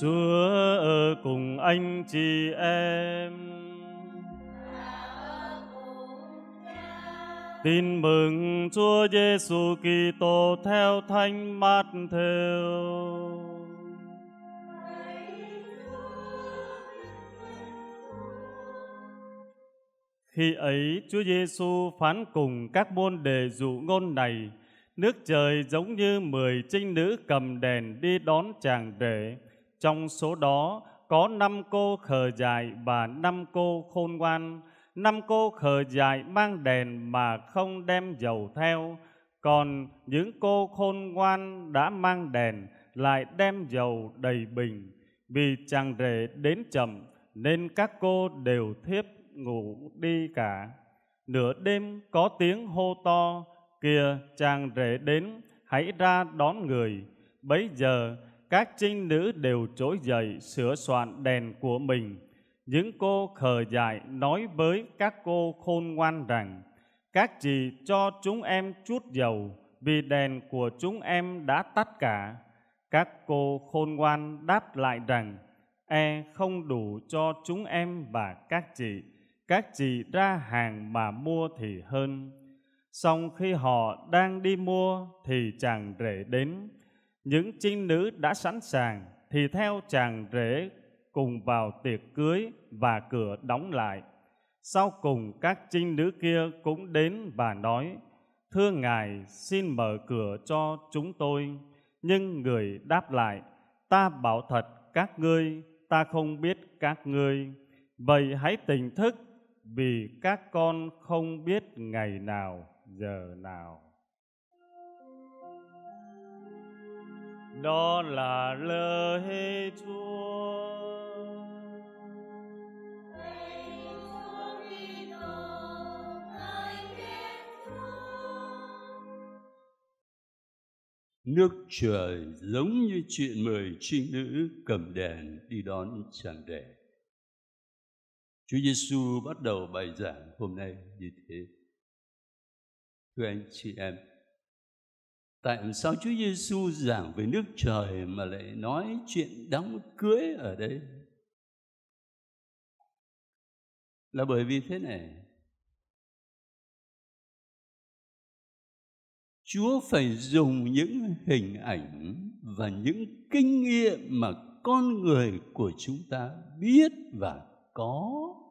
Chúa ở cùng anh chị em. Tin mừng Chúa Giêsu Kitô theo Thánh Matthew. Khi ấy Chúa Giêsu phán cùng các môn đề dụ ngôn này: Nước trời giống như mười trinh nữ cầm đèn đi đón chàng rể trong số đó có năm cô khờ dại và năm cô khôn ngoan. Năm cô khờ dại mang đèn mà không đem dầu theo. Còn những cô khôn ngoan đã mang đèn lại đem dầu đầy bình. Vì chàng rể đến chậm nên các cô đều thiếp ngủ đi cả. Nửa đêm có tiếng hô to, kìa chàng rể đến, hãy ra đón người. Bấy giờ các trinh nữ đều trỗi dậy sửa soạn đèn của mình. Những cô khờ dại nói với các cô khôn ngoan rằng, các chị cho chúng em chút dầu, vì đèn của chúng em đã tắt cả. Các cô khôn ngoan đáp lại rằng, e không đủ cho chúng em và các chị, các chị ra hàng mà mua thì hơn. Xong khi họ đang đi mua thì chàng rể đến, những trinh nữ đã sẵn sàng thì theo chàng rể cùng vào tiệc cưới và cửa đóng lại. Sau cùng các trinh nữ kia cũng đến và nói, Thưa Ngài, xin mở cửa cho chúng tôi. Nhưng người đáp lại, Ta bảo thật các ngươi, ta không biết các ngươi. Vậy hãy tỉnh thức, vì các con không biết ngày nào, giờ nào. đó là lời Chúa. Nước trời giống như chuyện mười trinh nữ cầm đèn đi đón chàng đẻ. Chúa Giêsu bắt đầu bài giảng hôm nay như thế. Thưa anh chị em, tại sao Chúa Giêsu giảng về nước trời mà lại nói chuyện đám cưới ở đây là bởi vì thế này Chúa phải dùng những hình ảnh và những kinh nghiệm mà con người của chúng ta biết và có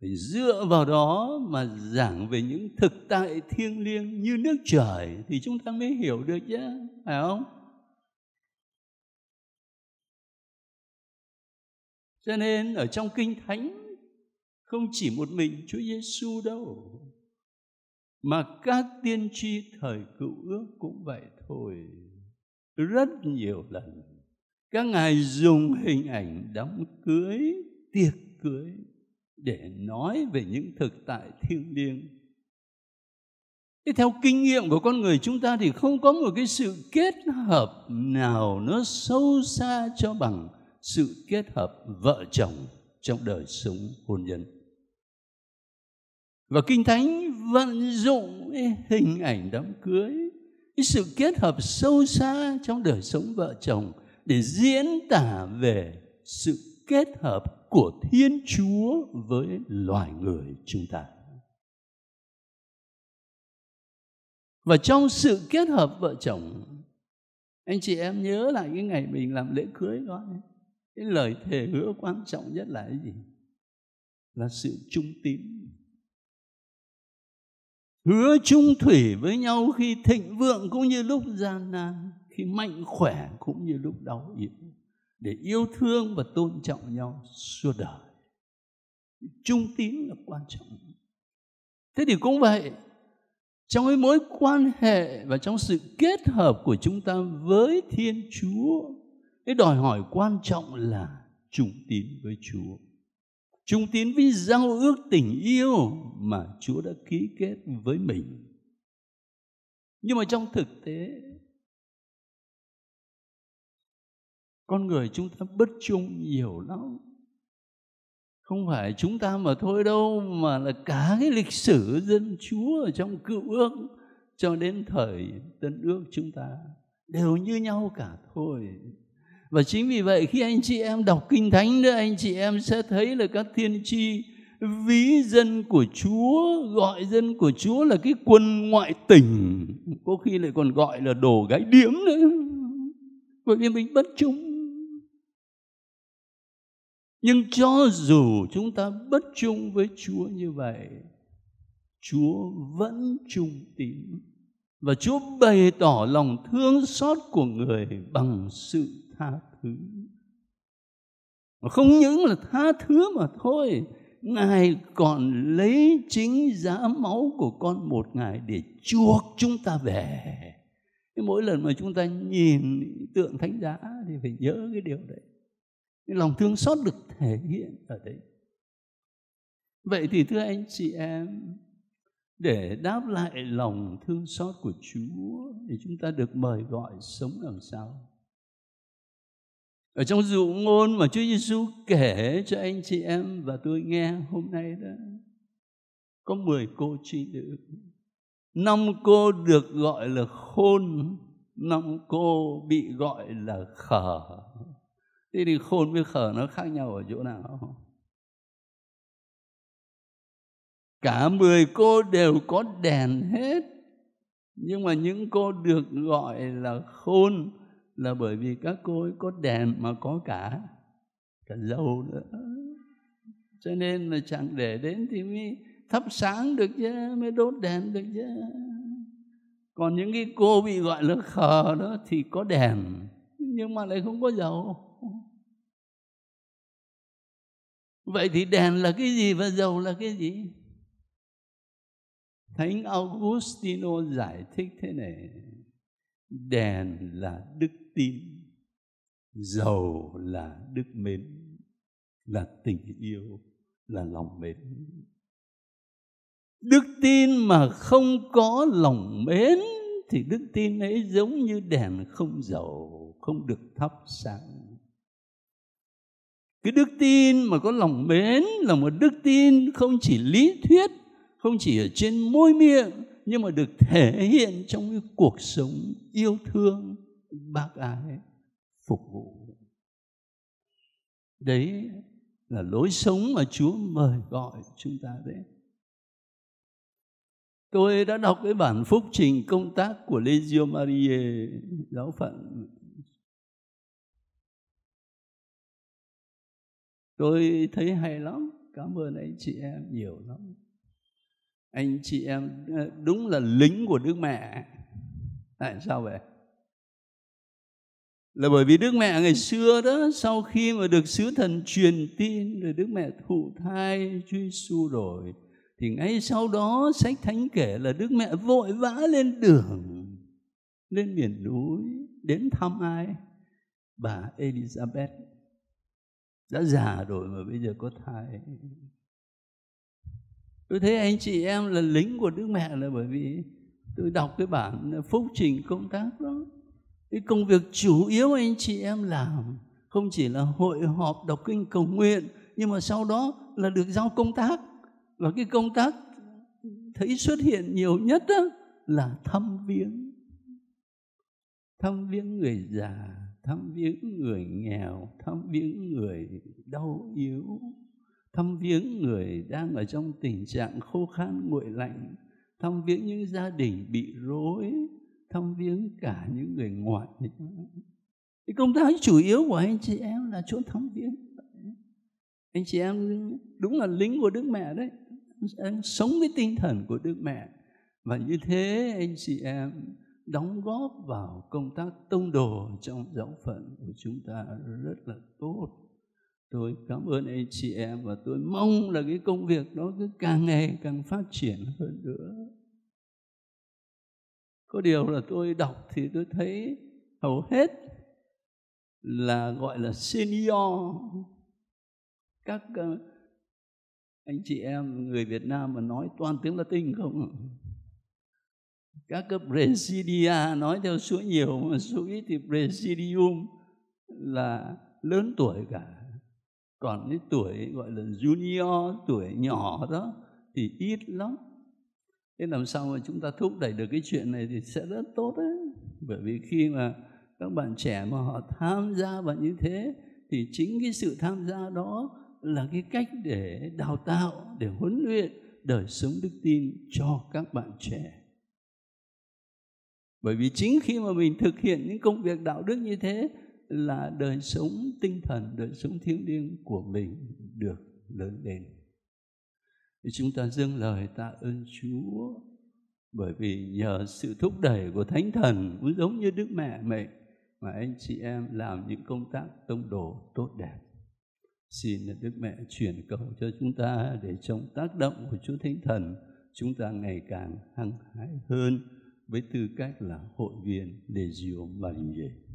phải dựa vào đó mà giảng về những thực tại thiêng liêng như nước trời thì chúng ta mới hiểu được chứ phải không cho nên ở trong kinh thánh không chỉ một mình Chúa Giêsu đâu mà các tiên tri thời cựu ước cũng vậy thôi rất nhiều lần các ngài dùng hình ảnh đám cưới tiệc cưới để nói về những thực tại thiêng liêng Thế theo kinh nghiệm của con người chúng ta thì không có một cái sự kết hợp nào nó sâu xa cho bằng sự kết hợp vợ chồng trong đời sống hôn nhân. Và Kinh Thánh vận dụng hình ảnh đám cưới, cái sự kết hợp sâu xa trong đời sống vợ chồng để diễn tả về sự kết hợp của Thiên Chúa với loài người chúng ta. Và trong sự kết hợp vợ chồng anh chị em nhớ lại cái ngày mình làm lễ cưới đó cái lời thề hứa quan trọng nhất là cái gì là sự trung tín hứa trung thủy với nhau khi thịnh vượng cũng như lúc gian nan khi mạnh khỏe cũng như lúc đau yếu để yêu thương và tôn trọng nhau suốt đời trung tín là quan trọng thế thì cũng vậy trong cái mối quan hệ và trong sự kết hợp của chúng ta với thiên chúa cái đòi hỏi quan trọng là trung tín với chúa trung tín với giao ước tình yêu mà chúa đã ký kết với mình nhưng mà trong thực tế con người chúng ta bất trung nhiều lắm không phải chúng ta mà thôi đâu mà là cả cái lịch sử dân chúa ở trong cựu ước cho đến thời tân ước chúng ta đều như nhau cả thôi và chính vì vậy khi anh chị em đọc kinh thánh nữa anh chị em sẽ thấy là các thiên tri ví dân của chúa gọi dân của chúa là cái quân ngoại tỉnh có khi lại còn gọi là đồ gái điếm nữa bởi vì mình bất trung nhưng cho dù chúng ta bất chung với chúa như vậy chúa vẫn trung tín và chúa bày tỏ lòng thương xót của người bằng sự tha thứ mà không những là tha thứ mà thôi ngài còn lấy chính giá máu của con một ngày để chuộc chúng ta về mỗi lần mà chúng ta nhìn tượng thánh giá thì phải nhớ cái điều đấy lòng thương xót được thể hiện ở đấy vậy thì thưa anh chị em để đáp lại lòng thương xót của Chúa thì chúng ta được mời gọi sống làm sao? Ở trong dụ ngôn mà Chúa Giêsu kể cho anh chị em và tôi nghe hôm nay đó có 10 cô tri nữ. Năm cô được gọi là khôn, năm cô bị gọi là khờ thế thì khôn với khở nó khác nhau ở chỗ nào cả mười cô đều có đèn hết nhưng mà những cô được gọi là khôn là bởi vì các cô ấy có đèn mà có cả cả dầu nữa cho nên là chẳng để đến thì mới thắp sáng được chứ mới đốt đèn được chứ còn những cái cô bị gọi là khờ đó thì có đèn nhưng mà lại không có dầu Vậy thì đèn là cái gì và dầu là cái gì? Thánh Augustino giải thích thế này. Đèn là đức tin, dầu là đức mến, là tình yêu, là lòng mến. Đức tin mà không có lòng mến thì đức tin ấy giống như đèn không dầu, không được thắp sáng cái đức tin mà có lòng mến là một đức tin không chỉ lý thuyết không chỉ ở trên môi miệng nhưng mà được thể hiện trong cái cuộc sống yêu thương bác ái phục vụ đấy là lối sống mà chúa mời gọi chúng ta đấy tôi đã đọc cái bản phúc trình công tác của Legio Marie giáo phận tôi thấy hay lắm cảm ơn anh chị em nhiều lắm anh chị em ờ, đúng là lính của đức mẹ tại sao vậy là bởi vì đức mẹ ngày xưa đó sau khi mà được sứ thần truyền tin rồi đức mẹ thụ thai Chúa Giêsu rồi thì ngay sau đó sách thánh kể là đức mẹ vội vã lên đường lên miền núi đến thăm ai bà Elizabeth đã già rồi mà bây giờ có thai tôi thấy anh chị em là lính của đức mẹ là bởi vì tôi đọc cái bản phúc trình công tác đó cái công việc chủ yếu anh chị em làm không chỉ là hội họp đọc kinh cầu nguyện nhưng mà sau đó là được giao công tác và cái công tác thấy xuất hiện nhiều nhất đó là thăm viếng thăm viếng người già thăm viếng người nghèo thăm viếng người đau yếu thăm viếng người đang ở trong tình trạng khô khan nguội lạnh thăm viếng những gia đình bị rối thăm viếng cả những người ngoại thì công tác chủ yếu của anh chị em là chỗ thăm viếng anh chị em đúng là lính của đức mẹ đấy anh sống với tinh thần của đức mẹ và như thế anh chị em đóng góp vào công tác tông đồ trong giáo phận của chúng ta rất là tốt tôi cảm ơn anh chị em và tôi mong là cái công việc đó cứ càng ngày càng phát triển hơn nữa có điều là tôi đọc thì tôi thấy hầu hết là gọi là senior các ờ, anh chị em người Việt Nam mà nói toàn tiếng Latin không các cái Brasilia nói theo số nhiều mà số ít thì Brasilium là lớn tuổi cả còn cái tuổi gọi là junior tuổi nhỏ đó thì ít lắm thế làm sao mà chúng ta thúc đẩy được cái chuyện này thì sẽ rất tốt đấy bởi vì khi mà các bạn trẻ mà họ tham gia vào như thế thì chính cái sự tham gia đó là cái cách để đào tạo để huấn luyện đời sống đức tin cho các bạn trẻ bởi vì chính khi mà mình thực hiện những công việc đạo đức như thế là đời sống tinh thần đời sống thiêng liêng của mình được lớn lên thì chúng ta dâng lời tạ ơn chúa bởi vì nhờ sự thúc đẩy của thánh thần cũng giống như đức mẹ mẹ mà anh chị em làm những công tác tông đồ tốt đẹp xin đức mẹ chuyển cầu cho chúng ta để trong tác động của chúa thánh thần chúng ta ngày càng hăng hái hơn với tư cách là hội viên Legio Marie.